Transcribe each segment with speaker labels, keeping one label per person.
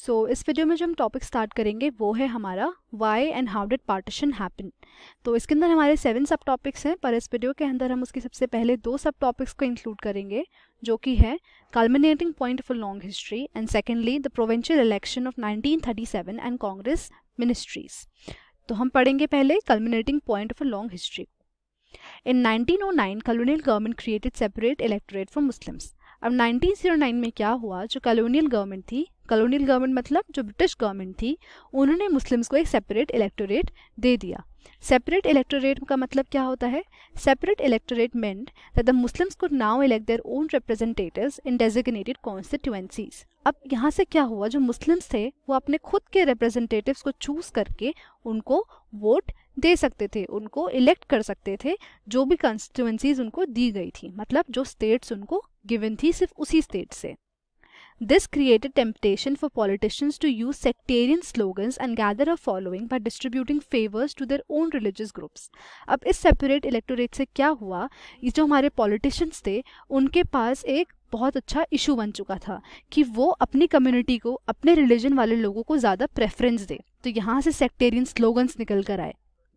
Speaker 1: सो so, इस video में जो हम टॉपिक स्टार्ट करेंगे वो है हमारा why and how did partition happen तो इसके अंदर हमारे सेवन सब टॉपिक्स हैं पर इस वीडियो के अंदर हम उसके सबसे पहले दो सब टॉपिक्स को इंक्लूड करेंगे जो कि है culminating point of a long history and secondly the provincial election of seven and Congress ministries तो हम पढ़ेंगे पहले culminating point of a long history ओ 1909, colonial government created separate electorate for Muslims अब 1909 में क्या हुआ जो कॉलोनियल गवर्नमेंट थी कॉलोनियल गवर्नमेंट मतलब जो ब्रिटिश गवर्नमेंट थी उन्होंने मुस्लिम्स को एक सेपरेट इलेक्टोरेट दे दिया सेपरेट इलेक्टोरेट का मतलब क्या होता है separate electorate meant that the Muslims could now elect their own representative in designated constituencies अब यहाँ से क्या हुआ जो मुस्लिम्स थे वो अपने खुद के रिप्रेजेंटेटिव को चूज करके उनको वोट दे सकते थे उनको इलेक्ट कर सकते थे जो भी कॉन्स्टिटेंसीज उनको दी गई थी मतलब जो स्टेट्स उनको गिवन थी सिर्फ उसी स्टेट से this created temptation for politicians to use sectarian slogans and gather a following by distributing favours to their own religious groups अब इस सेपरेट इलेक्टोरेट से क्या हुआ ये जो हमारे पॉलिटिशियंस थे उनके पास एक बहुत अच्छा इशू बन चुका था कि वो अपनी कम्युनिटी को अपने रिलीजन वाले लोगों को ज़्यादा प्रेफरेंस दे तो यहाँ से सेक्टेरियन स्लोगन्स निकल कर आए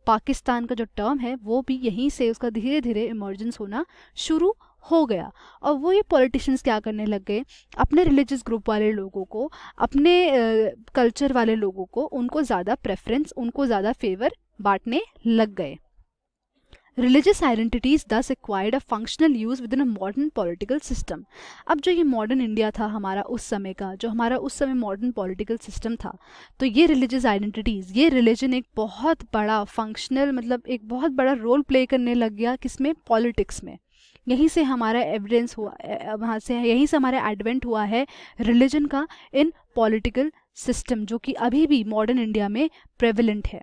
Speaker 1: पाकिस्तान का जो टर्म है वो भी यहीं से उसका धीरे धीरे इमर्जेंस होना शुरू हो गया और वो ये पॉलिटिशियंस क्या करने लग गए अपने रिलीजियस ग्रुप वाले लोगों को अपने कल्चर वाले लोगों को उनको ज़्यादा प्रेफरेंस उनको ज़्यादा फेवर बांटने लग गए religious identities thus acquired a functional use within a modern political system अब जो ये मॉडर्न इंडिया था हमारा उस समय का जो हमारा उस समय मॉडर्न पॉलिटिकल सिस्टम था तो ये रिलीजियस आइडेंटिटीज़ ये रिलीजन एक बहुत बड़ा फंक्शनल मतलब एक बहुत बड़ा रोल प्ले करने लग गया किसमें पॉलिटिक्स में यहीं से हमारा एविडेंस हुआ वहाँ से यहीं से हमारा एडवेंट हुआ है रिलीजन का इन पॉलिटिकल सिस्टम जो कि अभी भी मॉडर्न इंडिया में प्रेविलेंट है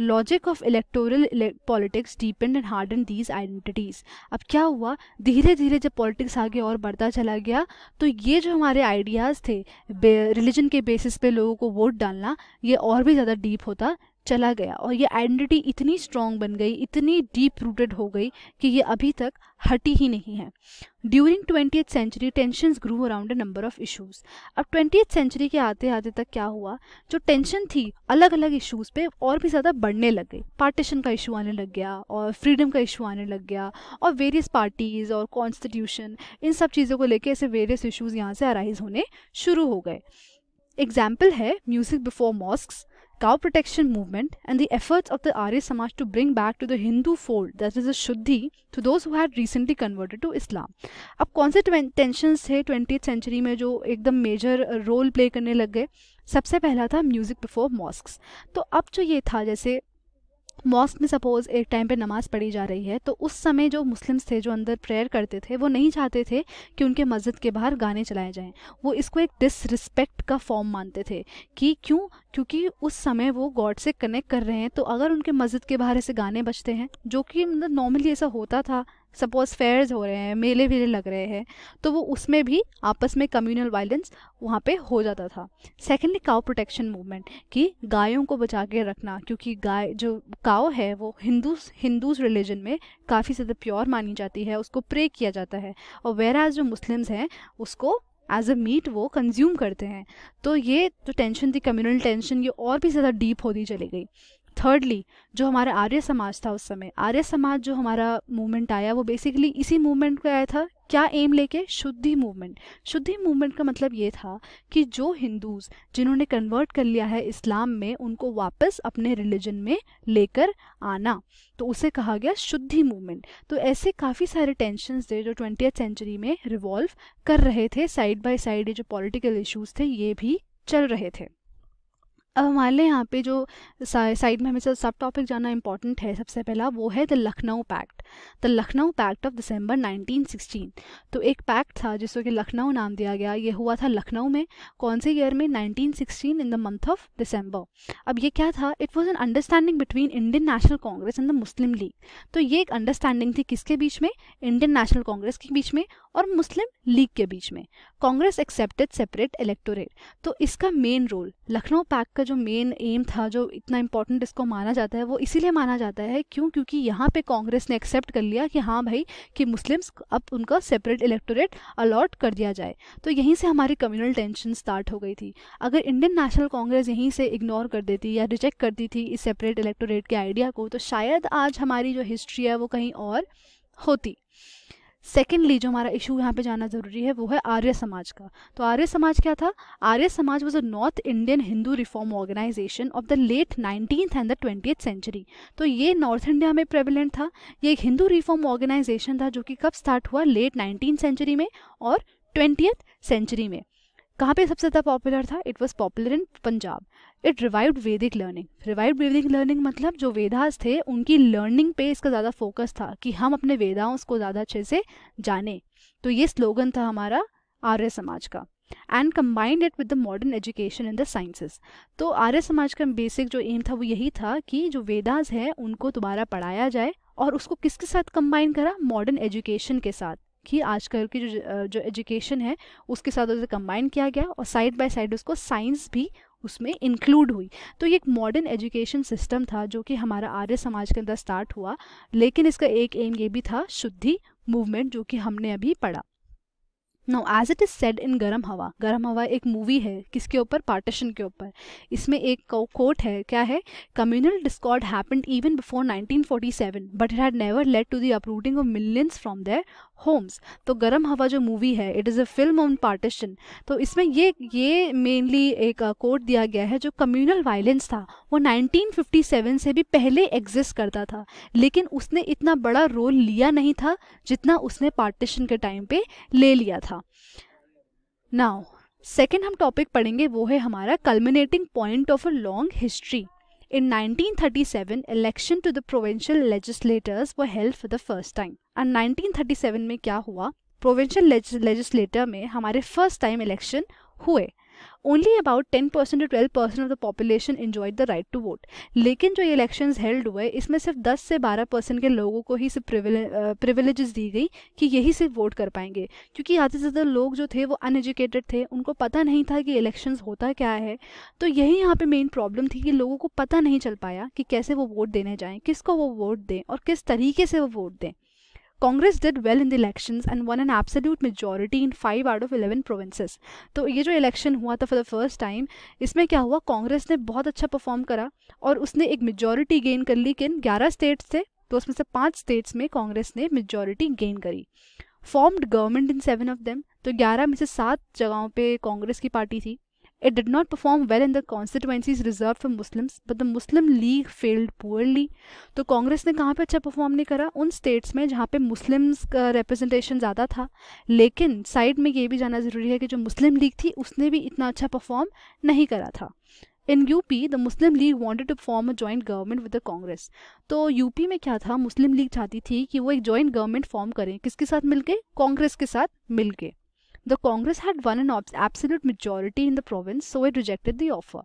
Speaker 1: logic of electoral politics deepened and hardened these identities अब क्या हुआ धीरे धीरे जब पॉलिटिक्स आगे और बढ़ता चला गया तो ये जो हमारे आइडियाज़ थे रिलीजन के बेसिस पे लोगों को वोट डालना ये और भी ज़्यादा डीप होता चला गया और ये आइडेंटिटी इतनी स्ट्रांग बन गई इतनी डीप रूटेड हो गई कि ये अभी तक हटी ही नहीं है during twenty century tension grew around a number of issues अब ट्वेंटी सेंचुरी के आते आते तक क्या हुआ जो टेंशन थी अलग अलग इशूज़ पे और भी ज़्यादा बढ़ने लग गई पार्टीशन का इशू आने लग गया और फ्रीडम का इशू आने लग गया और वेरियस पार्टीज़ और कॉन्स्टिट्यूशन इन सब चीज़ों को लेकर ऐसे वेरियस इशूज़ यहाँ से अराइज होने शुरू हो गए एग्जाम्पल है music before mosque cow protection movement and the efforts of the Arya Samaj to bring back to the Hindu fold, that is the Shuddhi, to those who had recently converted to Islam. अब कौन से tensions थे 20th century में जो एकदम major role play करने लग गए सबसे पहला था music before mosques. तो अब जो ये था जैसे मॉस्क में सपोज एक टाइम पे नमाज़ पढ़ी जा रही है तो उस समय जो मुस्लिम्स थे जो अंदर प्रेयर करते थे वो नहीं चाहते थे कि उनके मस्जिद के बाहर गाने चलाए जाएं वो इसको एक डिसरिस्पेक्ट का फॉर्म मानते थे कि क्यों क्योंकि उस समय वो गॉड से कनेक्ट कर रहे हैं तो अगर उनके मस्जिद के बाहर ऐसे गाने बजते हैं जो कि मतलब नॉर्मली ऐसा होता था सपोज फेयर्स हो रहे हैं मेले वेले लग रहे हैं तो वो उसमें भी आपस में कम्युनल वायलेंस वहाँ पे हो जाता था सेकेंडली काओ प्रोटेक्शन मूवमेंट कि गायों को बचा के रखना क्योंकि गाय जो काव है वो हिंदू हिंदूज रिलीजन में काफ़ी ज़्यादा प्योर मानी जाती है उसको प्रे किया जाता है और वेर एज जो मुस्लिम्स हैं उसको एज अ मीट वो कंज्यूम करते हैं तो ये जो टेंशन थी कम्युनल टेंशन ये और भी ज़्यादा डीप होती चली गई थर्डली जो हमारा आर्य समाज था उस समय आर्य समाज जो हमारा मूवमेंट आया वो बेसिकली इसी मूवमेंट को आया था क्या एम लेके शुद्धि मूवमेंट शुद्धि मूवमेंट का मतलब ये था कि जो हिंदूज जिन्होंने कन्वर्ट कर लिया है इस्लाम में उनको वापस अपने रिलीजन में लेकर आना तो उसे कहा गया शुद्धि मूवमेंट तो ऐसे काफ़ी सारे टेंशन थे जो ट्वेंटी सेंचुरी में रिवॉल्व कर रहे थे साइड बाई साइड ये जो पॉलिटिकल इशूज़ थे ये भी चल रहे थे अब हमारे यहाँ पे जो साइड में हमें सब टॉपिक जाना इम्पॉर्टेंट है सबसे पहला वो है the Lucknow pact the Lucknow pact of December 1916 तो एक पैक्ट था जिसको कि लखनऊ नाम दिया गया ये हुआ था लखनऊ में कौन से ईयर में 1916 in the month of December अब ये क्या था it was an understanding between Indian National Congress and the Muslim League तो ये एक अंडरस्टैंडिंग थी किसके बीच में इंडियन नेशनल कांग्रेस के बीच में और मुस्लिम लीग के बीच में कांग्रेस एक्सेप्टेड सेपरेट इलेक्टोरेट तो इसका मेन रोल लखनऊ पैक्ट का का जो मेन एम था जो इतना इम्पोर्टेंट इसको माना जाता है वो इसीलिए माना जाता है क्यों क्योंकि यहाँ पे कांग्रेस ने एक्सेप्ट कर लिया कि हाँ भाई कि मुस्लिम्स अब उनका सेपरेट इलेक्टोरेट अलॉट कर दिया जाए तो यहीं से हमारी कम्युनल टेंशन स्टार्ट हो गई थी अगर इंडियन नेशनल कांग्रेस यहीं से इग्नोर कर देती या रिजेक्ट करती थी इस सेपरेट इलेक्टोरेट के आइडिया को तो शायद आज हमारी जो हिस्ट्री है वो कहीं और होती सेकेंडली जो हमारा इशू यहाँ पे जाना ज़रूरी है वो है आर्य समाज का तो आर्य समाज क्या था Arya Samaj was a north Indian Hindu reform organisation of the late nineteenth and the twenty century तो ये नॉर्थ इंडिया में प्रेवलेंट था ये एक हिंदू रिफॉर्म ऑर्गेनाइजेशन था जो कि कब स्टार्ट हुआ लेट नाइनटीन सेंचुरी में और ट्वेंटियथ सेंचुरी में कहाँ पे सबसे ज़्यादा पॉपुलर था it was popular in Punjab it revived Vedic learning revived Vedic learning मतलब जो वेदास थे उनकी लर्निंग पे इसका ज़्यादा फोकस था कि हम अपने वेदाओं को ज़्यादा अच्छे से जाने तो ये स्लोगन था हमारा आर्य समाज का and combined it with the modern education in the sciences तो आर्य समाज का बेसिक जो एम था वो यही था कि जो वेदास हैं उनको दोबारा पढ़ाया जाए और उसको किसके साथ कंबाइन करा मॉडर्न एजुकेशन के साथ कि आजकल की जो जो एजुकेशन है उसके साथ उसे कंबाइन किया गया और साइड बाय साइड उसको साइंस भी उसमें इंक्लूड हुई तो ये एक मॉडर्न एजुकेशन सिस्टम था जो कि हमारा आर्य समाज के अंदर स्टार्ट हुआ लेकिन इसका एक एम ये भी था शुद्धि मूवमेंट जो कि हमने अभी पढ़ा no as it is said in Garm Hava गर्म हवा एक मूवी है किसके ऊपर पार्टीशन के ऊपर इसमें एक कोट है क्या है communal discord happened even before 1947 but it had never led to the uprooting of millions from their homes तो गर्म हवा जो मूवी है it is a film on partition तो इसमें ये ये मेनली एक कोट uh, दिया गया है जो कम्युनल वायलेंस था वो 1957 से भी पहले एग्जिस्ट करता था लेकिन उसने इतना बड़ा रोल लिया नहीं था जितना उसने पार्टीशन के टाइम पे ले लिया था था नाउ सेकेंड हम टॉपिक पढ़ेंगे वो है हमारा culminating point of a long history in 1937 election to the provincial legislators वो held for the first time and 1937 में क्या हुआ प्रोविंशियल लेजिस्लेटर में हमारे फर्स्ट टाइम इलेक्शन हुए only about ten percent to twelve percent of the population enjoyed the right to vote लेकिन जो election held हुए इसमें सिर्फ दस से बारह परसेंट के लोगों को ही सिर्फ प्रिविलेज दी गई कि यही सिर्फ वोट कर पाएंगे क्योंकि ज़्यादा से ज़्यादा लोग जो थे वो अनएजुकेटेड थे उनको पता नहीं था कि इलेक्शन होता क्या है तो यही यहाँ पे मेन प्रॉब्लम थी कि लोगों को पता नहीं चल पाया कि कैसे वो वोट देने जाएँ किसको वो वोट दें और किस तरीके से वो वोट दें Congress did well in the election and won an absolute majority in five out of eleven provinces तो ये जो इलेक्शन हुआ था फॉर द फर्स्ट टाइम इसमें क्या हुआ कांग्रेस ने बहुत अच्छा परफॉर्म करा और उसने एक मेजोरिटी गेन कर ली कि इन ग्यारह स्टेट्स थे तो उसमें से पाँच स्टेट्स में कांग्रेस ने मेजोरिटी गेन करी formed government in seven of them तो ग्यारह में से सात जगहों पे कांग्रेस की पार्टी थी It did not perform well in the constituencies reserved for Muslims, but the Muslim League failed poorly. तो कांग्रेस ने कहाँ पे अच्छा परफॉर्म नहीं करा उन स्टेट्स में जहाँ पे मुस्लिम्स का रिप्रेजेंटेशन ज़्यादा था लेकिन साइड में ये भी जाना ज़रूरी है कि जो मुस्लिम लीग थी उसने भी इतना अच्छा परफॉर्म नहीं करा था in UP the Muslim League wanted to form a joint government with the Congress तो यूपी में क्या था मुस्लिम लीग चाहती थी कि वो एक जॉइंट गवर्नमेंट फॉर्म करें किसके साथ मिलके कांग्रेस के साथ मिलके the Congress had won an absolute majority in the province so it rejected the offer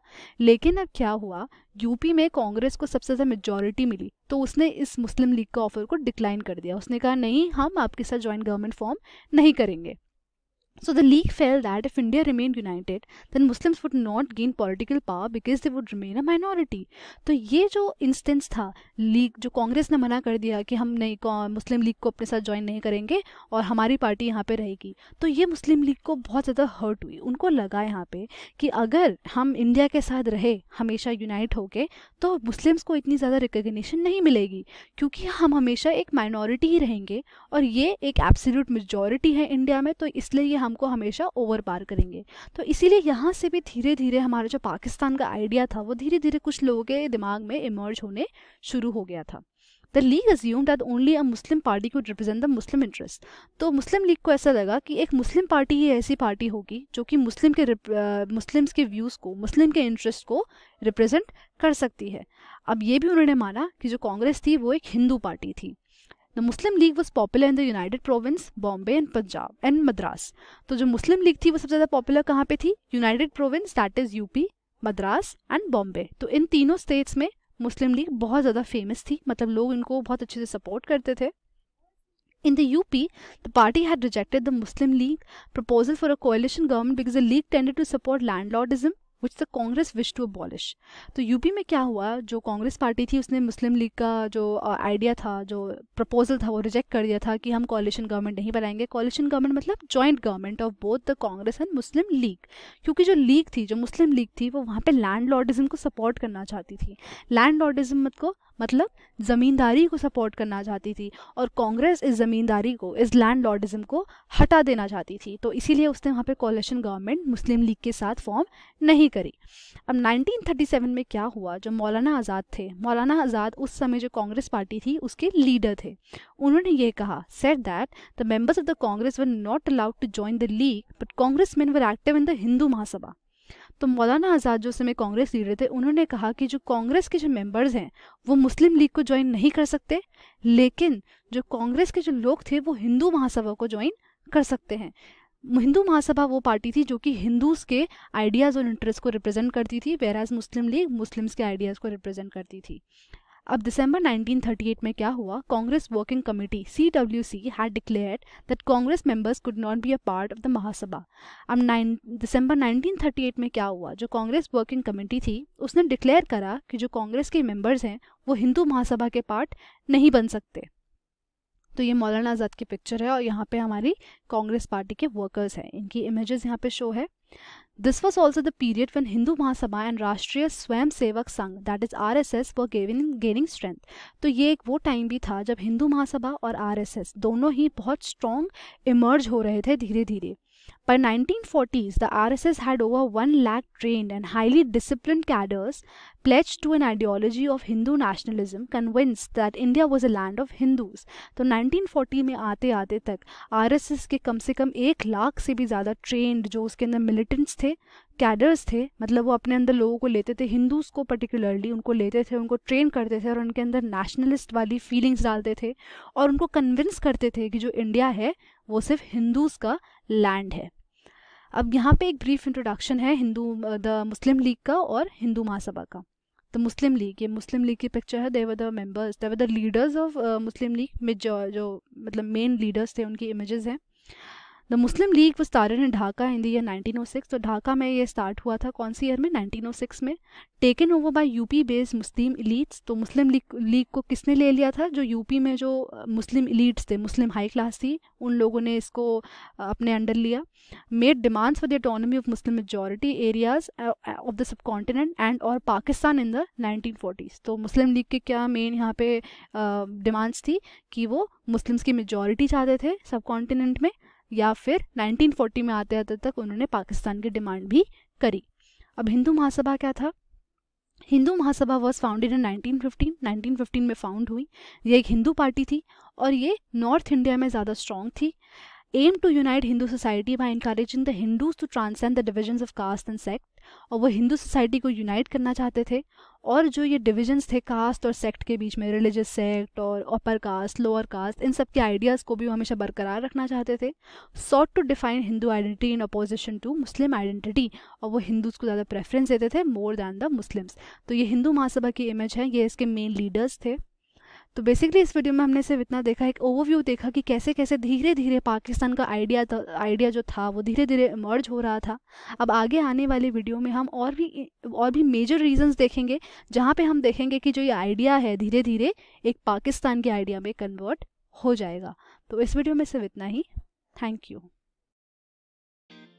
Speaker 1: लेकिन अब क्या हुआ यूपी में कांग्रेस को सबसे ज़्यादा मेजोरिटी मिली तो उसने इस मुस्लिम लीग का ऑफर को डिक्लाइन कर दिया उसने कहा नहीं हम आपके साथ ज्वाइंट गवर्नमेंट फॉर्म नहीं करेंगे So the league felt that if India remained united, then Muslims would not gain political power because they would remain a minority. तो ये जो इंस्टेंस था लीग जो कांग्रेस ने मना कर दिया कि हम नहीं मुस्लिम लीग को अपने साथ ज्वाइन नहीं करेंगे और हमारी पार्टी यहाँ पे रहेगी तो ये मुस्लिम लीग को बहुत ज़्यादा हर्ट हुई उनको लगा यहाँ पे कि अगर हम इंडिया के साथ रहे हमेशा यूनाइट होके तो मुस्लिम्स को इतनी ज़्यादा रिकग्निशन नहीं मिलेगी क्योंकि हम हमेशा एक माइनॉरिटी ही रहेंगे और ये एक एब्सोल्यूट मेजॉरिटी है इंडिया में तो इसलिए हम हमको हमेशा ओवर पार करेंगे तो इसीलिए यहाँ से भी धीरे धीरे हमारा जो पाकिस्तान का आइडिया था वो धीरे धीरे कुछ लोगों के दिमाग में इमर्ज होने शुरू हो गया था the League assume that only a Muslim party को रिप्रेजेंट द मुस्लिम इंटरेस्ट तो मुस्लिम लीग को ऐसा लगा कि एक मुस्लिम पार्टी ही ऐसी पार्टी होगी जो कि मुस्लिम के मुस्लिम्स के व्यूज़ को मुस्लिम के इंटरेस्ट को रिप्रेजेंट कर सकती है अब ये भी उन्होंने माना कि जो कांग्रेस थी वो एक हिंदू पार्टी थी the Muslim League was popular in the United Province Bombay and Punjab and Madras तो जो मुस्लिम लीग थी वो सबसे ज़्यादा पॉपुलर कहाँ पे थी United Province that is UP Madras and Bombay तो इन तीनों स्टेट्स में मुस्लिम लीग बहुत ज़्यादा फेमस थी मतलब लोग इनको बहुत अच्छे से सपोर्ट करते थे In the UP, the party had rejected the Muslim League proposal for a coalition government because the League tended to support landlordism, which the Congress wish to abolish तो यूपी में क्या हुआ जो कांग्रेस पार्टी थी उसने मुस्लिम लीग का जो आइडिया था जो प्रपोजल था वो रिजेक्ट कर दिया था कि हम कॉलिशन गवर्नमेंट नहीं बनाएंगे कॉलिशन गवर्नमेंट मतलब joint government of both the Congress and Muslim League क्योंकि जो लीग थी जो मुस्लिम लीग थी वो वहाँ पर लैंड लॉर्डिज्म को सपोर्ट करना चाहती थी लैंड मतलब लॉर्डिज्म को मतलब ज़मींदारी को सपोर्ट करना चाहती थी और कांग्रेस इस ज़मींदारी को इस लैंड लॉर्डिज्म को हटा देना चाहती थी तो इसीलिए उसने वहाँ पर कॉलेशन गवर्नमेंट मुस्लिम लीग के साथ फॉर्म नहीं नहीं करी अब 1937 में क्या हुआ जब मौलाना आज़ाद थे मौलाना आज़ाद उस समय जो कांग्रेस पार्टी थी उसके लीडर थे उन्होंने ये कहा said that the members of the Congress were not allowed to join the League but Congress man were active in the Hindu Mahasabha तो मौलाना आज़ाद जो समय कांग्रेस लीडर थे उन्होंने कहा कि जो कांग्रेस के जो मेंबर्स हैं वो मुस्लिम लीग को ज्वाइन नहीं कर सकते लेकिन जो कांग्रेस के जो लोग थे वो हिंदू महासभा को ज्वाइन कर सकते हैं हिंदू महासभा वो पार्टी थी जो कि हिंदूज के आइडियाज़ और इंटरेस्ट को रिप्रेजेंट करती थी whereas Muslim League Muslims के आइडियाज़ को रिप्रेजेंट करती थी अब दिसंबर 1938 में क्या हुआ Congress working committee C W C had declared that Congress members could not be a part of the Mahasabha अब नाइन दिसंबर 1938 में क्या हुआ जो कांग्रेस वर्किंग कमेटी थी उसने डिक्लेयर करा कि जो कांग्रेस के मेंबर्स हैं वो हिंदू महासभा के पार्ट नहीं बन सकते तो ये मौलाना आज़ाद की पिक्चर है और यहाँ पे हमारी कांग्रेस पार्टी के वर्कर्स हैं इनकी इमेजेस यहाँ पे शो है this was also the period when Hindu Mahasabha and Rashtriya Swayam Sevak Sangh that is R S S were gaining strength तो ये एक वो टाइम भी था जब हिंदू महासभा और आर एस एस दोनों ही बहुत स्ट्रॉन्ग इमर्ज हो रहे थे धीरे धीरे By 1940s, the RSS had over 1 lakh trained and highly disciplined cadres pledged to an ideology of Hindu nationalism, convinced that India was a land of Hindus. So, 1940 में आते आते तक आरएसएस के कम से कम एक लाख से भी ज़्यादा trained जो उसके अंदर militants थे cadres थे मतलब वो अपने अंदर लोगों को लेते थे Hindus को particularly उनको लेते थे उनको train करते थे और उनके अंदर nationalist वाली feelings डालते थे और उनको convince करते थे कि जो India है वो सिर्फ हिंदूज़ का लैंड है अब यहाँ पे एक ब्रीफ इंट्रोडक्शन है हिंदू द मुस्लिम लीग का और हिंदू महासभा का द मुस्लिम लीग ये मुस्लिम लीग की पिक्चर है there are the members there are the leaders of Muslim League में जो जो मतलब मेन लीडर्स थे उनकी इमेजेस हैं द मुस्लिम लीग वो started in Dhaka in the year 1906 तो ढाका में ये स्टार्ट हुआ था कौन सी ईयर में 1906 में taken over by UP based Muslim elites तो मुस्लिम लीग लीग को किसने ले लिया था जो यूपी में जो मुस्लिम इलीट्स थे मुस्लिम हाई क्लास थी उन लोगों ने इसको अपने अंडर लिया made demands for the autonomy of Muslim majority areas of the subcontinent and और पाकिस्तान इन द नाइनटीन तो मुस्लिम लीग के क्या मेन यहाँ पे डिमांड्स थी कि वो मुस्लिम्स की मेजोरिटी चाहते थे सब कॉन्टिनेंट में या फिर 1940 में आते आते तक उन्होंने पाकिस्तान की डिमांड भी करी अब हिंदू महासभा क्या था Hindu Mahasabha was founded in 1915 1915 में फाउंड हुई ये एक हिंदू पार्टी थी और ये नॉर्थ इंडिया में ज़्यादा स्ट्रॉन्ग थी aim to unite Hindu society by encouraging the Hindus to transcend the divisions of caste and sect और वो हिंदू सोसाइटी को यूनाइट करना चाहते थे और जो ये डिविजन्स थे कास्ट और सेक्ट के बीच में रिलीजियस सेक्ट और अपर कास्ट लोअर कास्ट इन सब के आइडियाज़ को भी वो हमेशा बरकरार रखना चाहते थे sought to define Hindu identity in opposition to Muslim identity और वो हिंदूज़ को ज़्यादा प्रेफरेंस देते थे मोर दैन द मुस्लिम्स तो ये हिंदू महासभा की इमेज है ये इसके मेन लीडर्स थे तो बेसिकली इस वीडियो में हमने सिर्फ इतना देखा एक ओवरव्यू देखा कि कैसे कैसे धीरे धीरे पाकिस्तान का आइडिया आइडिया जो था वो धीरे धीरे इमर्ज हो रहा था अब आगे आने वाली वीडियो में हम और भी और भी मेजर रीजंस देखेंगे जहाँ पे हम देखेंगे कि जो ये आइडिया है धीरे धीरे एक पाकिस्तान के आइडिया में कन्वर्ट हो जाएगा तो इस वीडियो में सिर्फ इतना ही थैंक यू